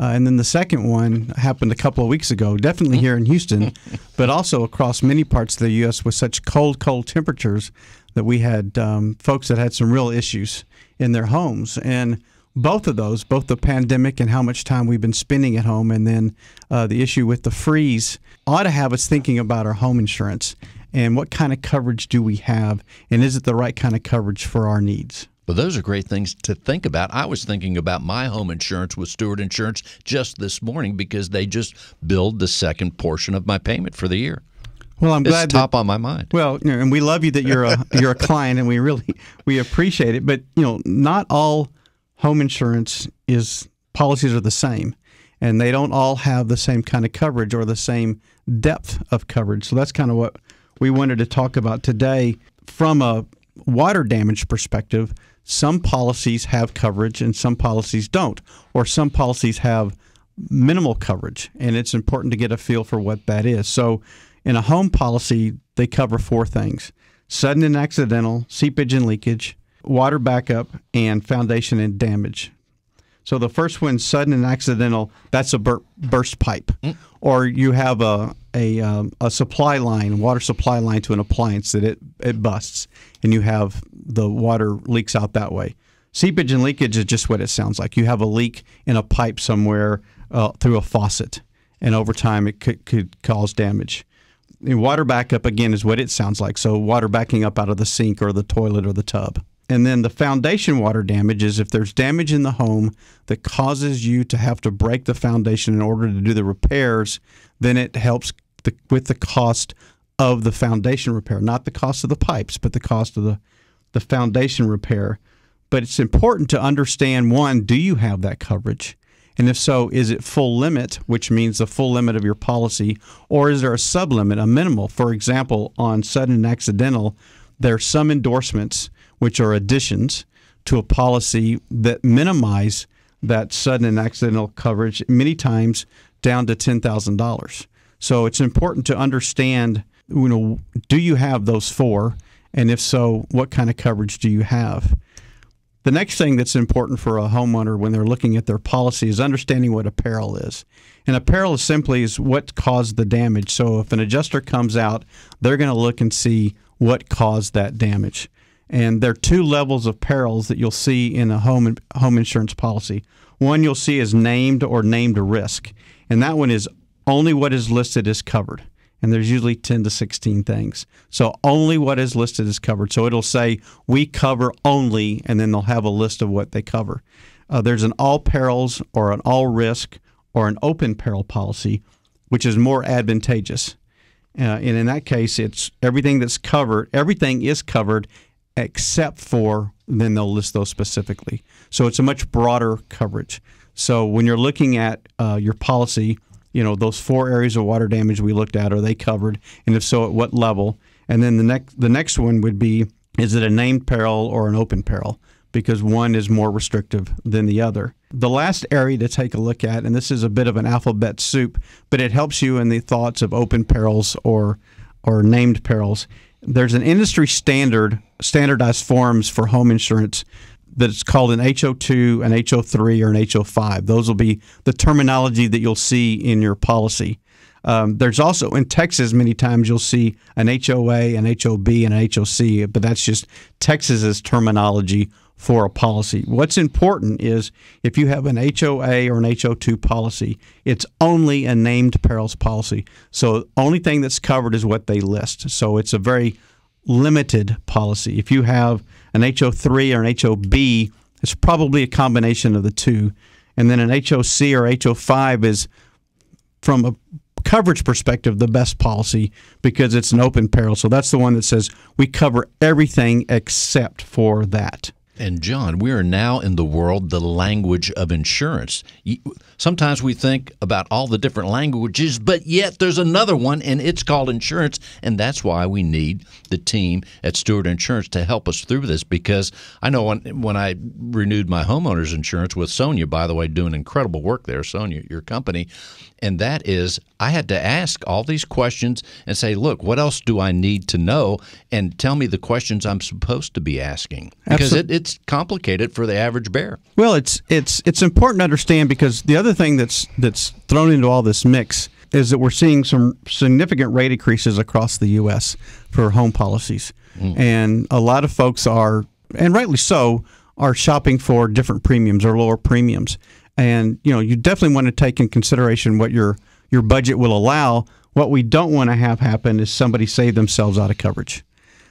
Uh, and then the second one happened a couple of weeks ago, definitely here in Houston, but also across many parts of the U.S. with such cold, cold temperatures that we had um, folks that had some real issues in their homes. And both of those, both the pandemic and how much time we've been spending at home, and then uh, the issue with the freeze, ought to have us thinking about our home insurance and what kind of coverage do we have, and is it the right kind of coverage for our needs? Well, those are great things to think about. I was thinking about my home insurance with Stewart Insurance just this morning because they just billed the second portion of my payment for the year. Well, I'm it's glad top that, on my mind. Well, and we love you that you're a you're a client, and we really we appreciate it. But you know, not all home insurance is policies are the same, and they don't all have the same kind of coverage or the same depth of coverage. So that's kind of what we wanted to talk about today from a water damage perspective. Some policies have coverage and some policies don't, or some policies have minimal coverage, and it's important to get a feel for what that is. So, in a home policy, they cover four things sudden and accidental, seepage and leakage, water backup, and foundation and damage. So the first one, sudden and accidental, that's a bur burst pipe, mm. or you have a a, um, a supply line, water supply line to an appliance that it, it busts, and you have the water leaks out that way. Seepage and leakage is just what it sounds like. You have a leak in a pipe somewhere uh, through a faucet, and over time it could, could cause damage. And water backup, again, is what it sounds like. So, water backing up out of the sink or the toilet or the tub. And then the foundation water damage is if there's damage in the home that causes you to have to break the foundation in order to do the repairs, then it helps the with the cost of the foundation repair, not the cost of the pipes, but the cost of the the foundation repair. But it's important to understand one, do you have that coverage? And if so, is it full limit, which means the full limit of your policy, or is there a sublimit, a minimal? For example, on sudden and accidental, there are some endorsements which are additions to a policy that minimize that sudden and accidental coverage many times down to $10,000. So it's important to understand, you know, do you have those four? And if so, what kind of coverage do you have? The next thing that's important for a homeowner when they're looking at their policy is understanding what apparel is. And apparel is simply is what caused the damage. So if an adjuster comes out, they're going to look and see what caused that damage. And there are two levels of perils that you'll see in a home home insurance policy. One you'll see is named or named risk, and that one is only what is listed is covered. And there's usually 10 to 16 things. So only what is listed is covered. So it'll say, we cover only, and then they'll have a list of what they cover. Uh, there's an all perils or an all risk or an open peril policy, which is more advantageous. Uh, and in that case, it's everything that's covered, everything is covered except for, then they'll list those specifically. So it's a much broader coverage. So when you're looking at uh, your policy, you know, those four areas of water damage we looked at, are they covered? And if so, at what level? And then the next the next one would be is it a named peril or an open peril? Because one is more restrictive than the other. The last area to take a look at, and this is a bit of an alphabet soup, but it helps you in the thoughts of open perils or or named perils. There's an industry standard standardized forms for home insurance that's called an HO2, an HO3, or an HO5. Those will be the terminology that you'll see in your policy. Um, there's also in Texas, many times you'll see an HOA, an HOB, and an HOC, but that's just Texas's terminology for a policy. What's important is if you have an HOA or an HO2 policy, it's only a named perils policy. So, only thing that's covered is what they list. So, it's a very limited policy. If you have an HO3 or an HOB, it's probably a combination of the two. And then an HOC or HO5 is, from a coverage perspective, the best policy because it's an open peril. So that's the one that says we cover everything except for that. And John, we are now in the world, the language of insurance. Sometimes we think about all the different languages, but yet there's another one, and it's called insurance. And that's why we need the team at Stewart Insurance to help us through this because I know when, when I renewed my homeowner's insurance with Sonia, by the way, doing incredible work there, Sonia, your company, and that is I had to ask all these questions and say, look, what else do I need to know? And tell me the questions I'm supposed to be asking because it, it's complicated for the average bear. Well, it's it's it's important to understand because the other other thing that's that's thrown into all this mix is that we're seeing some significant rate increases across the U.S. for home policies, mm. and a lot of folks are, and rightly so, are shopping for different premiums or lower premiums. And you know, you definitely want to take in consideration what your your budget will allow. What we don't want to have happen is somebody save themselves out of coverage.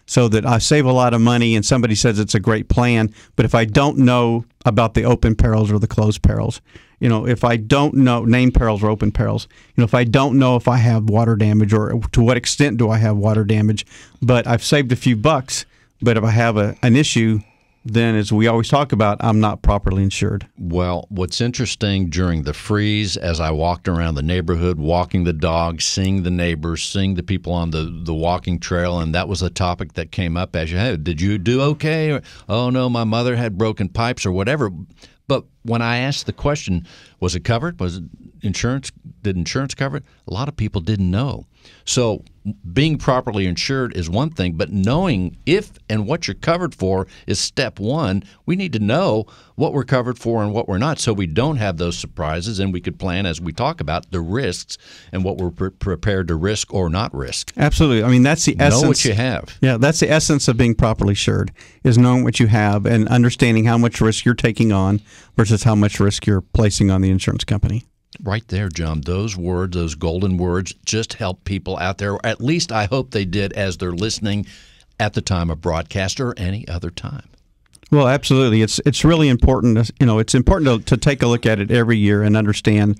So that I save a lot of money and somebody says it's a great plan, but if I don't know about the open perils or the closed perils, you know, if I don't know name perils or open perils, you know, if I don't know if I have water damage or to what extent do I have water damage, but I've saved a few bucks, but if I have a, an issue, then as we always talk about, I'm not properly insured. Well, what's interesting during the freeze, as I walked around the neighborhood, walking the dog, seeing the neighbors, seeing the people on the, the walking trail, and that was a topic that came up as you had. Did you do okay? Or, oh no, my mother had broken pipes or whatever. But when I asked the question, was it covered? Was it insurance? Did insurance cover it? A lot of people didn't know. So being properly insured is one thing, but knowing if and what you're covered for is step one. We need to know what we're covered for and what we're not so we don't have those surprises and we could plan, as we talk about, the risks and what we're pre prepared to risk or not risk. Absolutely. I mean, that's the essence. Know what you have. Yeah, that's the essence of being properly insured is knowing what you have and understanding how much risk you're taking on versus how much risk you're placing on the insurance company. Right there, John. Those words, those golden words, just help people out there. At least I hope they did as they're listening at the time of broadcast or any other time. Well, absolutely. It's it's really important. You know, it's important to, to take a look at it every year and understand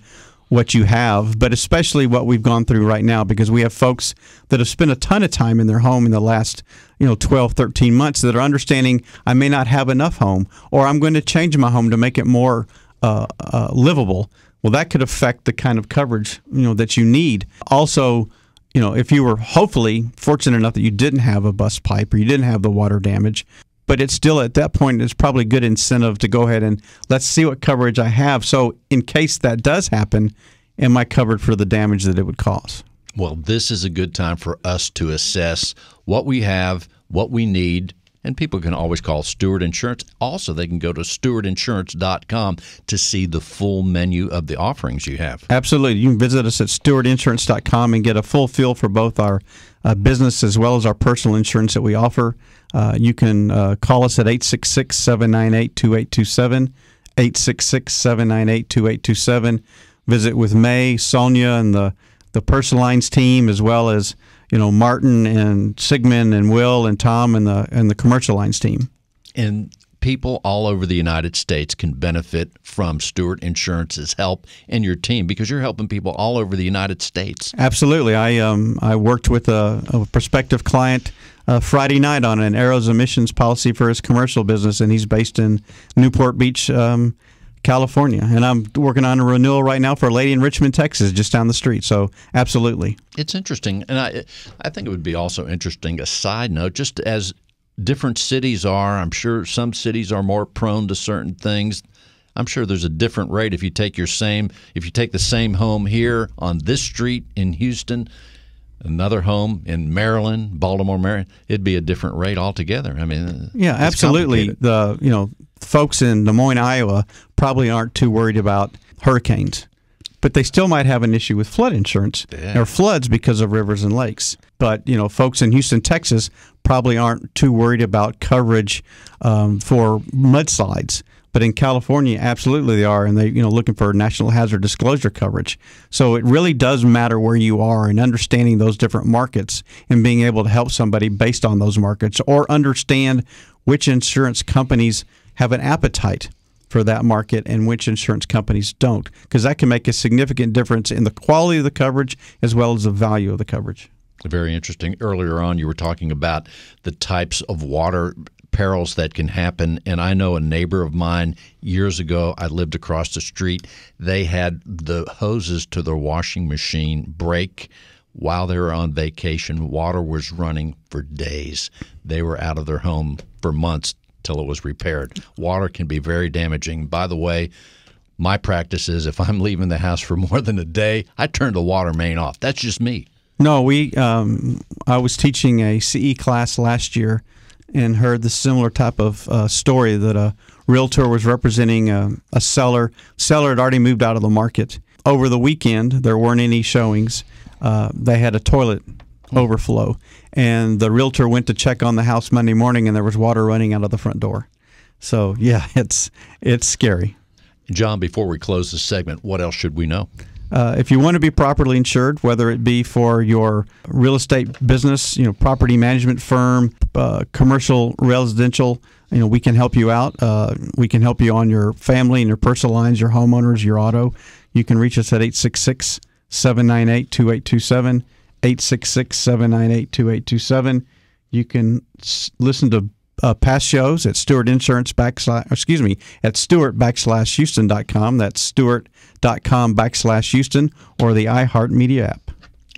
what you have, but especially what we've gone through right now because we have folks that have spent a ton of time in their home in the last, you know, 12, 13 months that are understanding I may not have enough home or I'm going to change my home to make it more uh, uh, livable. Well, that could affect the kind of coverage you know that you need. Also, you know, if you were hopefully fortunate enough that you didn't have a bust pipe or you didn't have the water damage, but it's still at that point it's probably good incentive to go ahead and let's see what coverage I have. So in case that does happen, am I covered for the damage that it would cause? Well, this is a good time for us to assess what we have, what we need, and people can always call Stewart Insurance. Also, they can go to stewartinsurance.com to see the full menu of the offerings you have. Absolutely. You can visit us at stewartinsurance.com and get a full feel for both our uh, business as well as our personal insurance that we offer. Uh, you can uh, call us at 866 798 2827. 866 798 2827. Visit with May, Sonia, and the, the Personal Lines team, as well as you know Martin and Sigmund and Will and Tom and the and the commercial lines team. And people all over the United States can benefit from Stewart Insurance's help and your team because you're helping people all over the United States. Absolutely. I um, I worked with a, a prospective client uh, Friday night on an Arrows emissions policy for his commercial business, and he's based in Newport Beach, um, California, and I'm working on a renewal right now for a lady in Richmond, Texas, just down the street. So absolutely, it's interesting, and I I think it would be also interesting. A side note, just as different cities are, I'm sure some cities are more prone to certain things. I'm sure there's a different rate if you take your same if you take the same home here on this street in Houston another home in Maryland, Baltimore, Maryland, it'd be a different rate altogether. I mean, yeah, absolutely. The you know folks in Des Moines, Iowa, probably aren't too worried about hurricanes, but they still might have an issue with flood insurance yeah. or floods because of rivers and lakes. But you know, folks in Houston, Texas, probably aren't too worried about coverage um, for mudslides. But in California, absolutely they are, and they you know looking for national hazard disclosure coverage. So it really does matter where you are and understanding those different markets and being able to help somebody based on those markets or understand which insurance companies have an appetite for that market and which insurance companies don't, because that can make a significant difference in the quality of the coverage as well as the value of the coverage. Very interesting. Earlier on, you were talking about the types of water perils that can happen. And I know a neighbor of mine years ago, I lived across the street, they had the hoses to their washing machine break while they were on vacation. Water was running for days. They were out of their home for months till it was repaired. Water can be very damaging. By the way, my practice is if I'm leaving the house for more than a day, I turn the water main off. That's just me. No, we. Um, I was teaching a CE class last year, and heard the similar type of uh, story that a realtor was representing a, uh, a seller. Seller had already moved out of the market. Over the weekend, there weren't any showings. Uh, they had a toilet hmm. overflow, and the realtor went to check on the house Monday morning, and there was water running out of the front door. So yeah, it's it's scary. John, before we close the segment, what else should we know? Uh, if you want to be properly insured, whether it be for your real estate business, you know, property management firm, uh, commercial, residential, you know, we can help you out. Uh, we can help you on your family and your personal lines, your homeowners, your auto. You can reach us at 866 798 2827. 866 798 2827. You can s- listen to uh, past shows at Stewart Insurance backslash, excuse me, at Stewart backslash Houston.com. That's Stewart.com backslash Houston or the iHeartMedia app.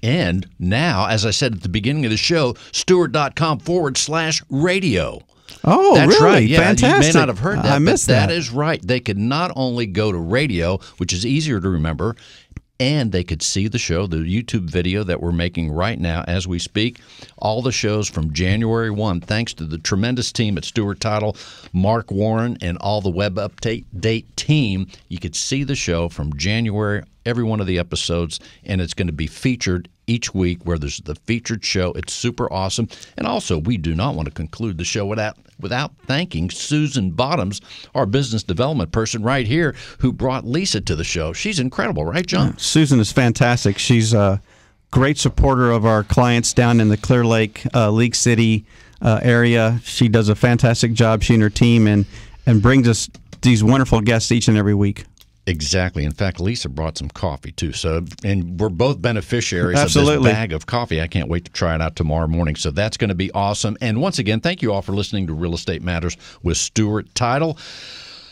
And now, as I said at the beginning of the show, Stewart.com forward slash radio. Oh, that's really? right. Yeah, Fantastic. you may not have heard that. I missed that. That is right. They could not only go to radio, which is easier to remember, and they could see the show, the YouTube video that we're making right now as we speak. All the shows from January 1, thanks to the tremendous team at Stuart Title, Mark Warren, and all the web update date team. You could see the show from January, every one of the episodes, and it's going to be featured each week where there's the featured show. It's super awesome. And also, we do not want to conclude the show without without thanking Susan Bottoms, our business development person right here, who brought Lisa to the show. She's incredible, right, John? Yeah, Susan is fantastic. She's a great supporter of our clients down in the Clear Lake, uh, League City uh, area. She does a fantastic job. She and her team and and brings us these wonderful guests each and every week. Exactly. In fact, Lisa brought some coffee too. So, and we're both beneficiaries Absolutely. of this bag of coffee. I can't wait to try it out tomorrow morning. So that's going to be awesome. And once again, thank you all for listening to Real Estate Matters with Stuart Title.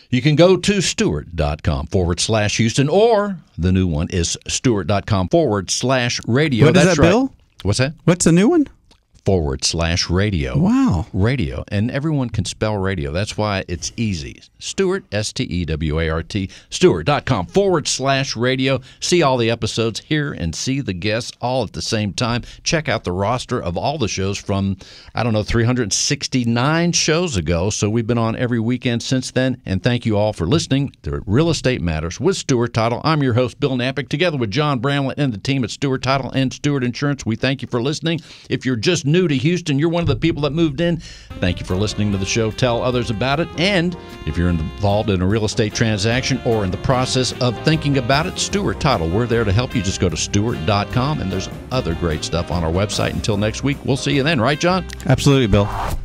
You can go to stewart.com forward slash Houston, or the new one is stewart.com forward slash radio. What is That's that, right. Bill? What's that? What's the new one? forward slash radio. Wow. Radio. And everyone can spell radio. That's why it's easy. Stewart, S T E W A R T, Stewart.com forward slash radio. See all the episodes, here, and see the guests all at the same time. Check out the roster of all the shows from, I don't know, 369 shows ago. So we've been on every weekend since then. And thank you all for listening to Real Estate Matters with Stuart Title. I'm your host, Bill Napick, together with John Bramlett and the team at Stuart Title and Stuart Insurance. We thank you for listening. If you're just new, new to Houston, you're one of the people that moved in, thank you for listening to the show. Tell others about it. And if you're involved in a real estate transaction or in the process of thinking about it, Stuart Title, we're there to help you. Just go to stewart.com, and there's other great stuff on our website. Until next week, we'll see you then, right, John? Absolutely, Bill.